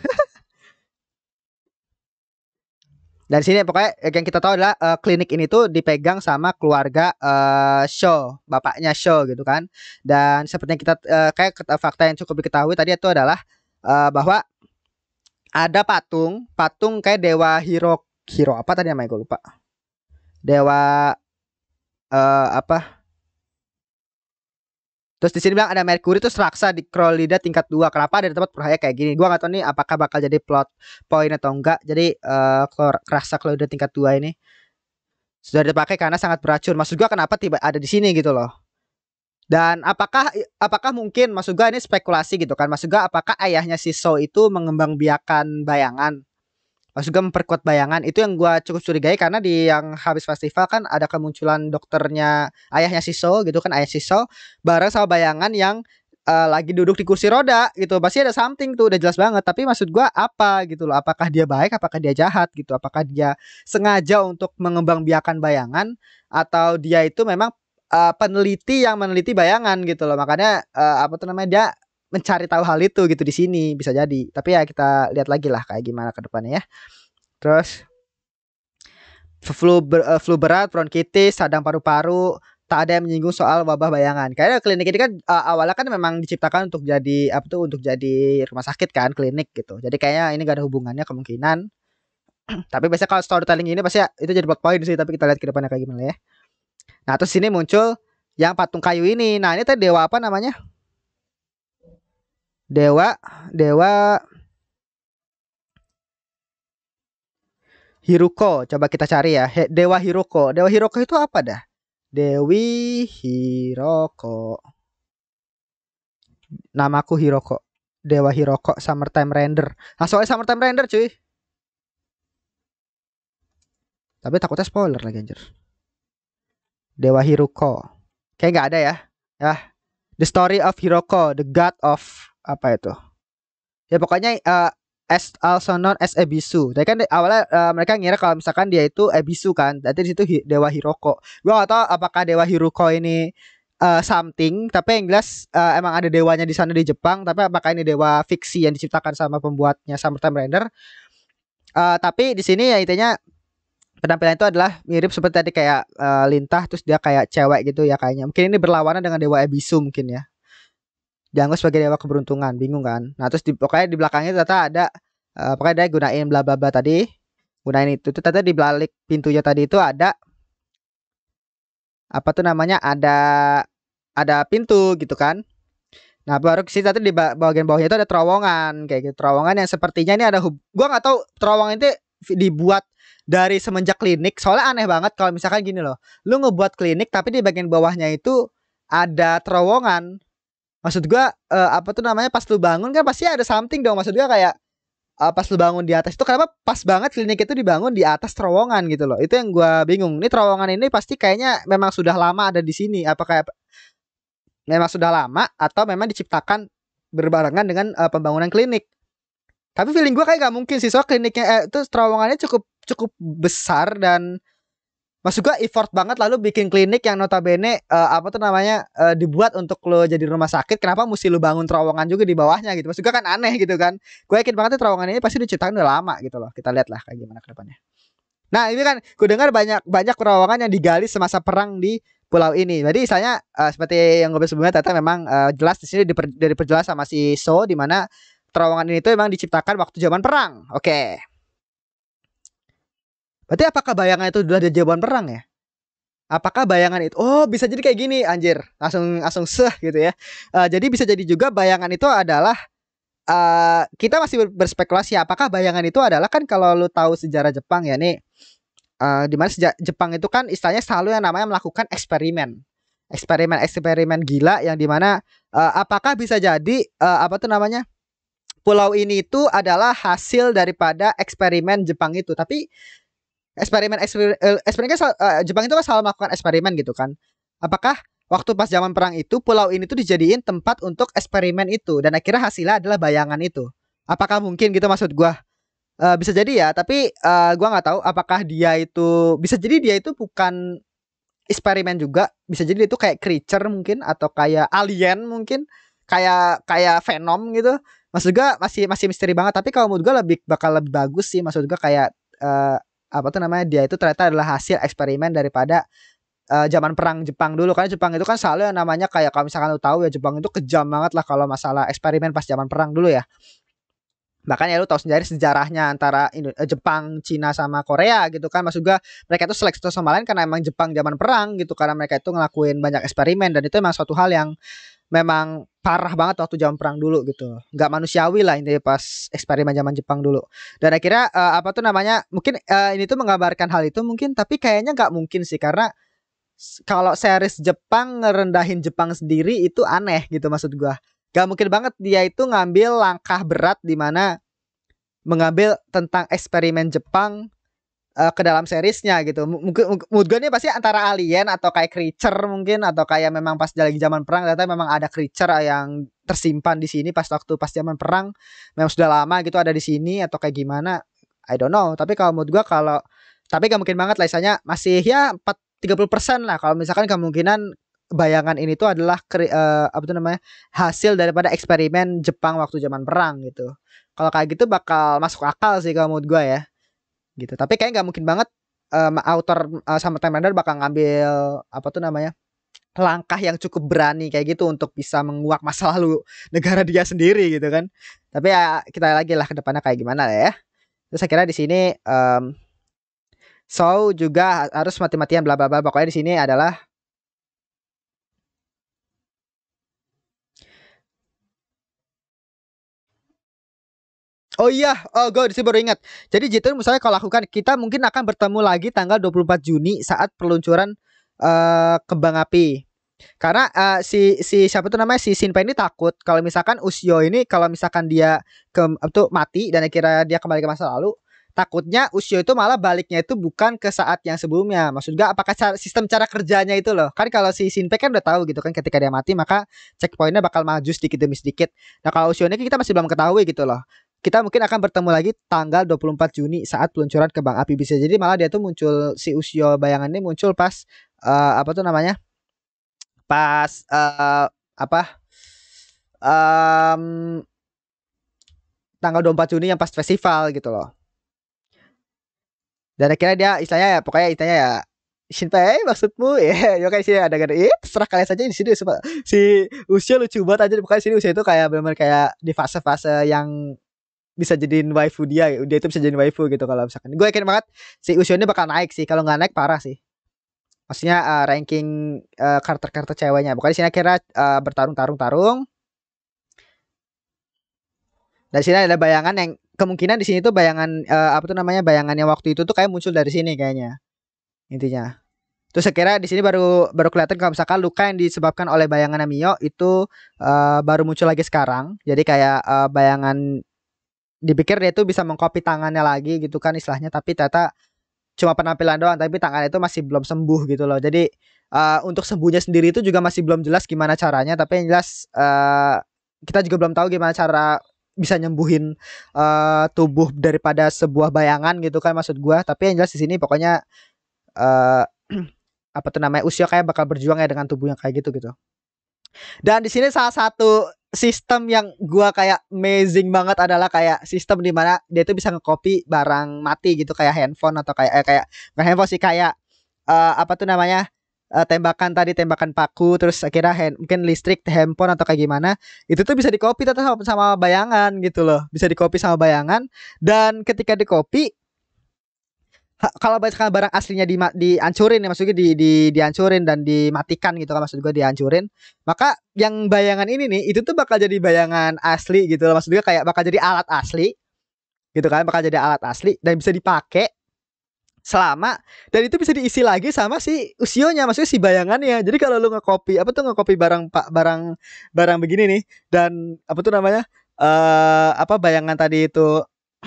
dan sini pokoknya yang kita tahu adalah uh, klinik ini tuh dipegang sama keluarga uh, eh, show bapaknya show gitu kan. Dan seperti yang kita uh, kayak fakta yang cukup diketahui tadi itu adalah uh, bahwa ada patung, patung kayak dewa hero hero apa tadi namanya gue lupa. Dewa uh, apa? Terus di sini bilang ada Mercury terus raksa di Krolida tingkat 2. Kenapa ada di tempat berbahaya kayak gini? Gua nggak tahu nih apakah bakal jadi plot point atau enggak. Jadi uh, raksa Krolida tingkat 2 ini sudah dipakai karena sangat beracun. Maksud gua kenapa tiba ada di sini gitu loh. Dan apakah apakah mungkin maksud gua ini spekulasi gitu kan? Maksud gua apakah ayahnya si So itu biakan bayangan maksud gue memperkuat bayangan itu yang gue cukup curigai karena di yang habis festival kan ada kemunculan dokternya ayahnya Siso gitu kan ayah Siso bareng sama bayangan yang uh, lagi duduk di kursi roda gitu pasti ada something tuh udah jelas banget tapi maksud gua apa gitu loh apakah dia baik apakah dia jahat gitu apakah dia sengaja untuk mengembangbiakan bayangan atau dia itu memang uh, peneliti yang meneliti bayangan gitu loh makanya uh, apa tuh namanya dia mencari tahu hal itu gitu di sini bisa jadi tapi ya kita lihat lagi lah kayak gimana ke depannya ya terus flu ber, uh, flu berat bronkitis sadang paru-paru tak ada yang menyinggung soal wabah bayangan kayaknya klinik ini kan uh, awalnya kan memang diciptakan untuk jadi apa tuh untuk jadi rumah sakit kan klinik gitu jadi kayaknya ini gak ada hubungannya kemungkinan (clears throat) tapi biasanya kalau storytelling ini pasti ya, itu jadi plot point sih tapi kita lihat ke depannya kayak gimana ya nah terus sini muncul yang patung kayu ini nah ini tadi dewa apa namanya Dewa Dewa Hiruko. Coba kita cari ya. Dewa Hiruko. Dewa Hiruko itu apa dah? Dewi Hiroko. Namaku Hiroko. Dewa Hiroko Summertime Render. Nah, soalnya Summertime Render, cuy. Tapi takutnya spoiler lagi anjir. Dewa Hiroko. Kayak nggak ada ya. Ya. The story of Hiroko, the god of apa itu? Ya pokoknya uh, eh, as also known as Ebisu. Tadi kan awalnya uh, mereka ngira kalau misalkan dia itu Ebisu kan, nanti di situ hi Dewa Hiroko. Gua gak tahu apakah Dewa Hiroko ini uh, something, tapi yang jelas uh, emang ada dewanya di sana di Jepang, tapi apakah ini dewa fiksi yang diciptakan sama pembuatnya Time Render? Uh, tapi di sini ya intinya penampilan itu adalah mirip seperti tadi kayak uh, lintah terus dia kayak cewek gitu ya kayaknya. Mungkin ini berlawanan dengan dewa Ebisu mungkin ya dianggap sebagai dewa keberuntungan bingung kan nah terus di, pokoknya di belakangnya ternyata ada uh, pokoknya dia gunain bla bla bla tadi gunain itu ternyata di balik pintunya tadi itu ada apa tuh namanya ada ada pintu gitu kan nah baru sih tadi di bagian bawahnya itu ada terowongan kayak gitu terowongan yang sepertinya ini ada hub gua nggak tahu terowongan itu dibuat dari semenjak klinik soalnya aneh banget kalau misalkan gini loh lu ngebuat klinik tapi di bagian bawahnya itu ada terowongan maksud gua uh, apa tuh namanya pas lu bangun kan pasti ada something dong maksud gua kayak uh, pas lu bangun di atas itu kenapa pas banget klinik itu dibangun di atas terowongan gitu loh itu yang gua bingung ini terowongan ini pasti kayaknya memang sudah lama ada di sini apa kayak memang sudah lama atau memang diciptakan berbarengan dengan uh, pembangunan klinik tapi feeling gua kayak gak mungkin sih soal kliniknya eh, itu terowongannya cukup cukup besar dan Masuk gua effort banget lalu bikin klinik yang notabene uh, apa tuh namanya uh, dibuat untuk lo jadi rumah sakit. Kenapa mesti lo bangun terowongan juga di bawahnya gitu? Masuk gua kan aneh gitu kan. Gue yakin banget terowongan ini pasti diciptakan udah lama gitu loh. Kita lihat lah kayak gimana kedepannya. Nah ini kan gue dengar banyak banyak terowongan yang digali semasa perang di pulau ini. Jadi misalnya uh, seperti yang gue sebelumnya ternyata memang uh, jelas di sini diper, diperjelas sama si So di mana terowongan ini tuh emang diciptakan waktu zaman perang. Oke. Okay. Berarti apakah bayangan itu sudah ada jawaban perang ya? Apakah bayangan itu oh bisa jadi kayak gini anjir, langsung langsung seh gitu ya. Uh, jadi bisa jadi juga bayangan itu adalah uh, kita masih berspekulasi apakah bayangan itu adalah kan kalau lu tahu sejarah Jepang ya nih uh, eh, dimana sejak Jepang itu kan istilahnya selalu yang namanya melakukan eksperimen eksperimen eksperimen gila yang dimana uh, apakah bisa jadi uh, apa tuh namanya pulau ini itu adalah hasil daripada eksperimen Jepang itu tapi eksperimen eksperimen, eh, eksperimen kan uh, Jepang itu kan selalu melakukan eksperimen gitu kan. Apakah waktu pas zaman perang itu pulau ini tuh dijadiin tempat untuk eksperimen itu dan akhirnya hasilnya adalah bayangan itu. Apakah mungkin gitu maksud gua? Uh, bisa jadi ya, tapi uh, gua nggak tahu apakah dia itu bisa jadi dia itu bukan eksperimen juga, bisa jadi dia itu kayak creature mungkin atau kayak alien mungkin, kayak kayak venom gitu. Maksud gua masih masih misteri banget, tapi kalau menurut gua lebih bakal lebih bagus sih maksud gua kayak uh, apa tuh namanya dia itu ternyata adalah hasil eksperimen daripada uh, zaman perang Jepang dulu karena Jepang itu kan selalu yang namanya kayak kalau misalkan lu tahu ya Jepang itu kejam banget lah kalau masalah eksperimen pas zaman perang dulu ya bahkan ya lu tahu sendiri sejarahnya antara Indo eh, Jepang, Cina sama Korea gitu kan maksud gua mereka itu seleksi satu sama lain karena emang Jepang zaman perang gitu karena mereka itu ngelakuin banyak eksperimen dan itu emang suatu hal yang memang parah banget waktu zaman perang dulu gitu nggak manusiawi lah ini pas eksperimen zaman Jepang dulu dan akhirnya uh, apa tuh namanya mungkin uh, ini tuh menggambarkan hal itu mungkin tapi kayaknya nggak mungkin sih karena kalau series Jepang ngerendahin Jepang sendiri itu aneh gitu maksud gua gak mungkin banget dia itu ngambil langkah berat di mana mengambil tentang eksperimen Jepang uh, ke dalam seriesnya gitu. Mungkin mood gue ini pasti antara alien atau kayak creature mungkin atau kayak memang pas lagi zaman perang ternyata memang ada creature yang tersimpan di sini pas waktu pas zaman perang memang sudah lama gitu ada di sini atau kayak gimana I don't know tapi kalau mood gue kalau tapi gak mungkin banget lah misalnya masih ya puluh persen lah kalau misalkan kemungkinan bayangan ini tuh adalah kri, uh, eh, apa tuh namanya hasil daripada eksperimen Jepang waktu zaman perang gitu. Kalau kayak gitu bakal masuk akal sih kalau mood gue ya gitu tapi kayaknya nggak mungkin banget um, author uh, sama Time Raider bakal ngambil apa tuh namanya langkah yang cukup berani kayak gitu untuk bisa menguak masa (laughs) lalu negara dia sendiri gitu kan tapi ya kita lagi lah ke depannya kayak gimana ya terus saya kira di sini um, so juga harus mati-matian bla bla bla pokoknya di sini adalah Oh iya, oh gue disitu baru ingat. Jadi Jitur misalnya kalau lakukan kita mungkin akan bertemu lagi tanggal 24 Juni saat peluncuran uh, kembang api. Karena uh, si si siapa tuh namanya si Sinpa ini takut kalau misalkan Usio ini kalau misalkan dia ke untuk mati dan akhirnya dia kembali ke masa lalu, takutnya Usio itu malah baliknya itu bukan ke saat yang sebelumnya. Maksud gak apakah cara, sistem cara kerjanya itu loh. Kan kalau si Sinpe kan udah tahu gitu kan ketika dia mati maka checkpointnya bakal maju sedikit demi sedikit. Nah kalau Usio ini kan kita masih belum ketahui gitu loh kita mungkin akan bertemu lagi tanggal 24 Juni saat peluncuran ke Bank bisa Jadi malah dia tuh muncul si Usio bayangannya muncul pas uh, apa tuh namanya? Pas uh, apa? Um, tanggal 24 Juni yang pas festival gitu loh. Dan akhirnya dia istilahnya ya pokoknya istilahnya ya Shinpei maksudmu (laughs) ya yeah, kayak sih ada gede kan, eh, serah kalian saja di sini si usia lucu banget aja bukan sini usia itu kayak benar-benar kayak di fase-fase yang bisa jadiin waifu dia dia itu bisa jadiin waifu gitu kalau misalkan gue yakin banget si Usionnya bakal naik sih kalau nggak naik parah sih maksudnya uh, ranking uh, karakter-karakter ceweknya di sini akhirnya uh, bertarung-tarung-tarung Di sini ada bayangan yang kemungkinan di sini tuh bayangan uh, apa tuh namanya bayangan yang waktu itu tuh kayak muncul dari sini kayaknya intinya Terus sekira di sini baru baru kelihatan kalau misalkan luka yang disebabkan oleh bayangan Mio itu uh, baru muncul lagi sekarang. Jadi kayak uh, bayangan dipikir dia itu bisa mengcopy tangannya lagi gitu kan istilahnya tapi ternyata cuma penampilan doang tapi tangannya itu masih belum sembuh gitu loh jadi uh, untuk sembuhnya sendiri itu juga masih belum jelas gimana caranya tapi yang jelas uh, kita juga belum tahu gimana cara bisa nyembuhin uh, tubuh daripada sebuah bayangan gitu kan maksud gua tapi yang jelas di sini pokoknya uh, (clears throat) apa tuh namanya usia kayak bakal berjuang ya dengan tubuh yang kayak gitu gitu dan di sini salah satu sistem yang gua kayak amazing banget adalah kayak sistem di mana dia tuh bisa ngecopy barang mati gitu kayak handphone atau kayak eh, kayak nggak handphone sih kayak uh, apa tuh namanya uh, tembakan tadi tembakan paku terus akhirnya hand, mungkin listrik handphone atau kayak gimana itu tuh bisa dicopy tetap sama, bayangan gitu loh bisa dicopy sama bayangan dan ketika dicopy kalau misalkan barang aslinya di dihancurin ya maksudnya di di dihancurin dan dimatikan gitu kan maksud gue dihancurin maka yang bayangan ini nih itu tuh bakal jadi bayangan asli gitu loh maksud gue kayak bakal jadi alat asli gitu kan bakal jadi alat asli dan bisa dipakai selama dan itu bisa diisi lagi sama si usionya maksudnya si bayangannya jadi kalau lu ngekopi apa tuh ngekopi barang pak barang barang begini nih dan apa tuh namanya eh uh, apa bayangan tadi itu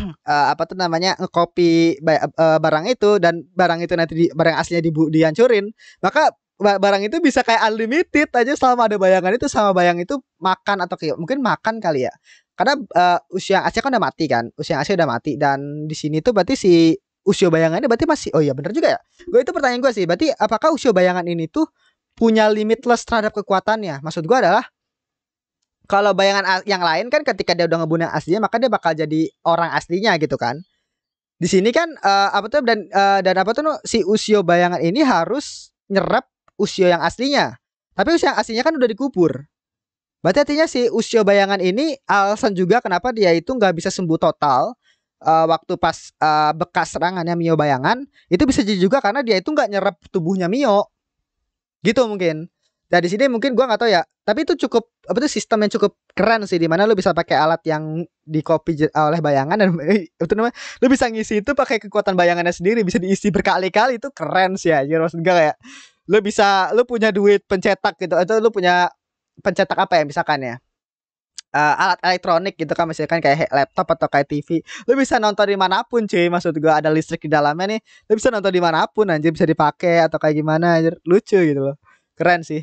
uh, (clears throat) apa tuh namanya ngekopi uh, barang itu dan barang itu nanti di, barang aslinya di, dihancurin maka barang itu bisa kayak unlimited aja selama ada bayangan itu sama bayang itu makan atau kayak mungkin makan kali ya karena uh, usia Asia kan udah mati kan usia Asia udah mati dan di sini tuh berarti si usia bayangannya berarti masih oh iya bener juga ya gue itu pertanyaan gue sih berarti apakah usia bayangan ini tuh punya limitless terhadap kekuatannya maksud gue adalah kalau bayangan yang lain kan ketika dia udah ngebunuh aslinya maka dia bakal jadi orang aslinya gitu kan di sini kan uh, apa tuh dan uh, dan apa tuh no, si usio bayangan ini harus nyerap usio yang aslinya tapi usio yang aslinya kan udah dikubur berarti artinya si usio bayangan ini alasan juga kenapa dia itu nggak bisa sembuh total uh, waktu pas uh, bekas serangannya mio bayangan itu bisa jadi juga karena dia itu nggak nyerap tubuhnya mio gitu mungkin Nah di sini mungkin gua nggak tahu ya, tapi itu cukup apa tuh sistem yang cukup keren sih di mana lu bisa pakai alat yang di copy ah, oleh bayangan dan itu eh, namanya lu bisa ngisi itu pakai kekuatan bayangannya sendiri bisa diisi berkali-kali itu keren sih aja maksud gue kayak lu bisa lu punya duit pencetak gitu atau lu punya pencetak apa ya misalkan ya uh, alat elektronik gitu kan misalkan kayak laptop atau kayak TV lu bisa nonton di dimanapun cuy maksud gua ada listrik di dalamnya nih lu bisa nonton di dimanapun anjir bisa dipakai atau kayak gimana anjir lucu gitu loh keren sih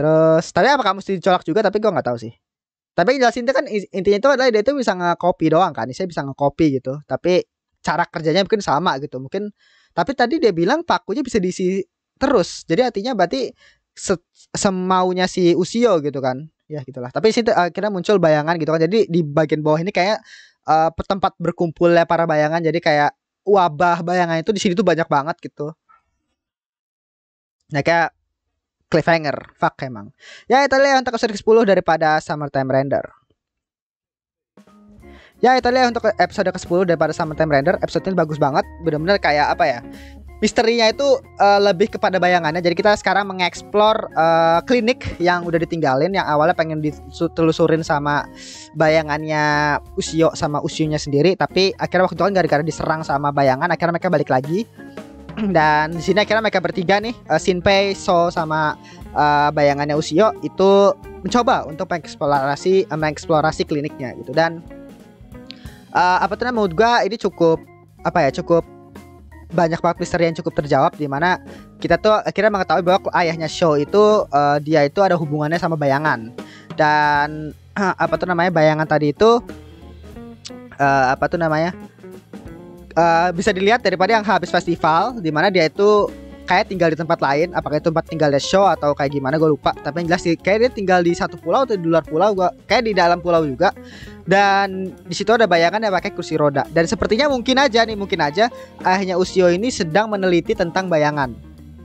Terus tapi apa kamu mesti dicolak juga tapi gue nggak tahu sih. Tapi yang jelas intinya kan intinya itu adalah dia itu bisa nge-copy doang kan. Saya bisa nge-copy gitu. Tapi cara kerjanya mungkin sama gitu. Mungkin tapi tadi dia bilang pakunya bisa diisi terus. Jadi artinya berarti se semaunya si Usio gitu kan. Ya gitulah. Tapi situ eh, akhirnya muncul bayangan gitu kan. Jadi di bagian bawah ini kayak uh, tempat berkumpulnya para bayangan. Jadi kayak wabah bayangan itu di sini tuh banyak banget gitu. Nah kayak cliffhanger. Fuck emang. Ya itulah untuk episode ke-10 daripada Summertime Render. Ya itulah untuk episode ke-10 daripada Summertime Render. Episode ini bagus banget. Bener-bener kayak apa ya? misterinya itu uh, lebih kepada bayangannya. Jadi kita sekarang mengeksplor uh, klinik yang udah ditinggalin yang awalnya pengen ditelusurin sama bayangannya Usio sama Usionya sendiri, tapi akhirnya waktu itu kan gara-gara diserang sama bayangan akhirnya mereka balik lagi (clears throat) dan di sini akhirnya mereka bertiga nih uh, eh, Shinpei, So sama uh, bayangannya Usio itu mencoba untuk mengeksplorasi uh, mengeksplorasi kliniknya gitu dan uh, apa tuh namanya? gua ini cukup apa ya cukup banyak banget misteri yang cukup terjawab di mana kita tuh akhirnya mengetahui bahwa ayahnya Show itu uh, dia itu ada hubungannya sama bayangan dan uh, (clears throat) apa tuh namanya bayangan tadi itu uh, apa tuh namanya Eh, bisa dilihat daripada yang habis festival di mana dia itu kayak tinggal di tempat lain apakah itu tempat tinggalnya show atau kayak gimana gue lupa tapi yang jelas sih kayak dia tinggal di satu pulau atau di luar pulau gua kayak di dalam pulau juga dan di situ ada bayangan yang pakai kursi roda dan sepertinya mungkin aja nih mungkin aja akhirnya Usio ini sedang meneliti tentang bayangan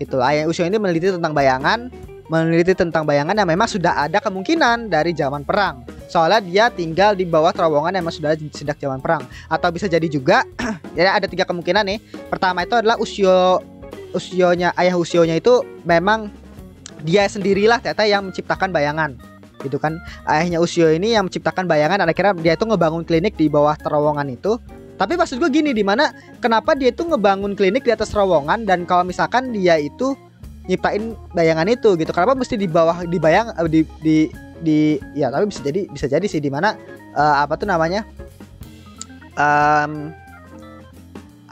itu ayah Usio ini meneliti tentang bayangan meneliti tentang bayangan yang memang sudah ada kemungkinan dari zaman perang. Soalnya dia tinggal di bawah terowongan yang memang sudah sejak zaman perang. Atau bisa jadi juga, (clears throat) ya ada tiga kemungkinan nih. Pertama itu adalah usio usionya ayah usionya itu memang dia sendirilah ternyata yang menciptakan bayangan gitu kan ayahnya Usio ini yang menciptakan bayangan akhirnya dia itu ngebangun klinik di bawah terowongan itu tapi maksud gue gini dimana kenapa dia itu ngebangun klinik di atas terowongan dan kalau misalkan dia itu nyiptain bayangan itu gitu kenapa mesti di bawah di bayang eh, di di di ya tapi bisa jadi bisa jadi sih di mana uh, apa tuh namanya um,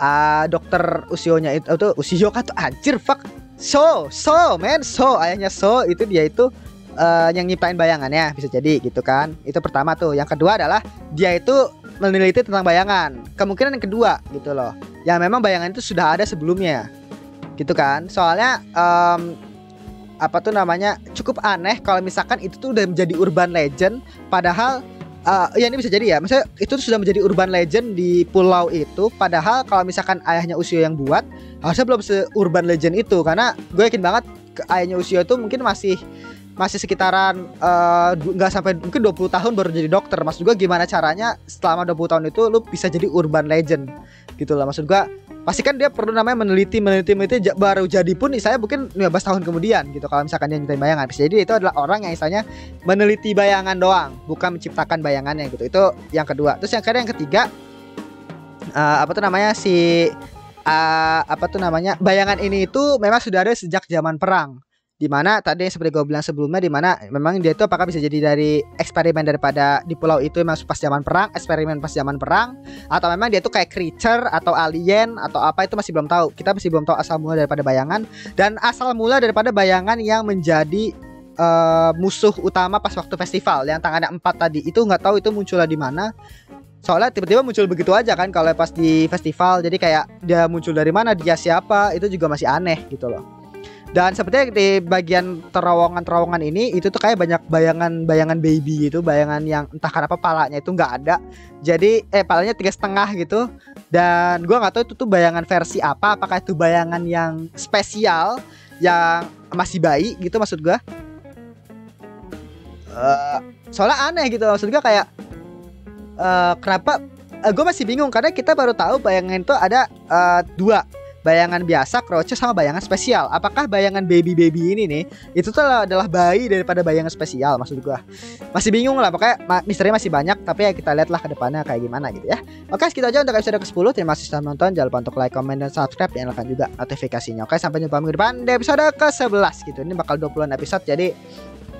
uh, dokter usionya itu atau usio kan tuh anjir fuck so so man so ayahnya so itu dia itu uh, yang nyiptain bayangannya bisa jadi gitu kan itu pertama tuh yang kedua adalah dia itu meneliti tentang bayangan kemungkinan yang kedua gitu loh yang memang bayangan itu sudah ada sebelumnya gitu kan soalnya um, apa tuh namanya cukup aneh kalau misalkan itu tuh udah menjadi urban legend padahal uh, ya ini bisa jadi ya maksudnya itu sudah menjadi urban legend di pulau itu padahal kalau misalkan ayahnya Usio yang buat harusnya belum se urban legend itu karena gue yakin banget ayahnya Usio itu mungkin masih masih sekitaran eh, nggak uh, sampai mungkin 20 tahun baru jadi dokter maksud gue gimana caranya selama 20 tahun itu lu bisa jadi urban legend gitu lah maksud gue pasti kan dia perlu namanya meneliti meneliti meneliti baru jadi pun saya mungkin 15 tahun kemudian gitu kalau misalkan dia nyiptain bayangan jadi itu adalah orang yang misalnya meneliti bayangan doang bukan menciptakan bayangannya gitu itu yang kedua terus yang kedua yang ketiga uh, apa tuh namanya si uh, apa tuh namanya bayangan ini itu memang sudah ada sejak zaman perang di mana tadi seperti gue bilang sebelumnya di mana memang dia itu apakah bisa jadi dari eksperimen daripada di pulau itu memang pas zaman perang eksperimen pas zaman perang atau memang dia itu kayak creature atau alien atau apa itu masih belum tahu kita masih belum tahu asal mula daripada bayangan dan asal mula daripada bayangan yang menjadi uh, musuh utama pas waktu festival yang tangannya empat tadi itu nggak tahu itu munculnya di mana soalnya tiba-tiba muncul begitu aja kan kalau pas di festival jadi kayak dia muncul dari mana dia siapa itu juga masih aneh gitu loh dan sepertinya di bagian terowongan-terowongan ini itu tuh kayak banyak bayangan-bayangan baby gitu, bayangan yang entah kenapa palanya itu nggak ada. Jadi eh palanya tiga setengah gitu. Dan gua nggak tahu itu tuh bayangan versi apa, apakah itu bayangan yang spesial yang masih bayi gitu maksud gua. Uh, soalnya aneh gitu maksud gua kayak uh, kenapa uh, eh, gue masih bingung karena kita baru tahu bayangan itu ada uh, dua bayangan biasa, croce sama bayangan spesial. Apakah bayangan baby-baby ini nih itu tuh adalah bayi daripada bayangan spesial maksud gua. Masih bingung lah pokoknya misteri masih banyak tapi ya kita lihatlah ke depannya kayak gimana gitu ya. Oke, segitu aja untuk episode ke-10. Terima kasih sudah menonton. Jangan lupa untuk like, comment dan subscribe dan nyalakan juga notifikasinya. Oke, sampai jumpa minggu depan di episode ke-11 gitu. Ini bakal 20-an episode jadi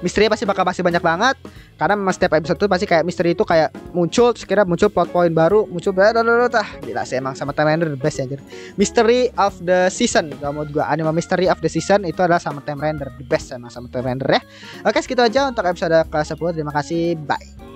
misteri pasti bakal pasti banyak banget karena memang setiap episode itu pasti kayak misteri itu kayak muncul sekira muncul plot point baru muncul bla bla bla gila sih emang sama Time Render the best ya misteri Mystery of the Season kalau mau gua anime misteri of the Season itu adalah sama Time Render the best emang sama Time Render ya oke segitu aja untuk episode tersebut. 10 terima kasih bye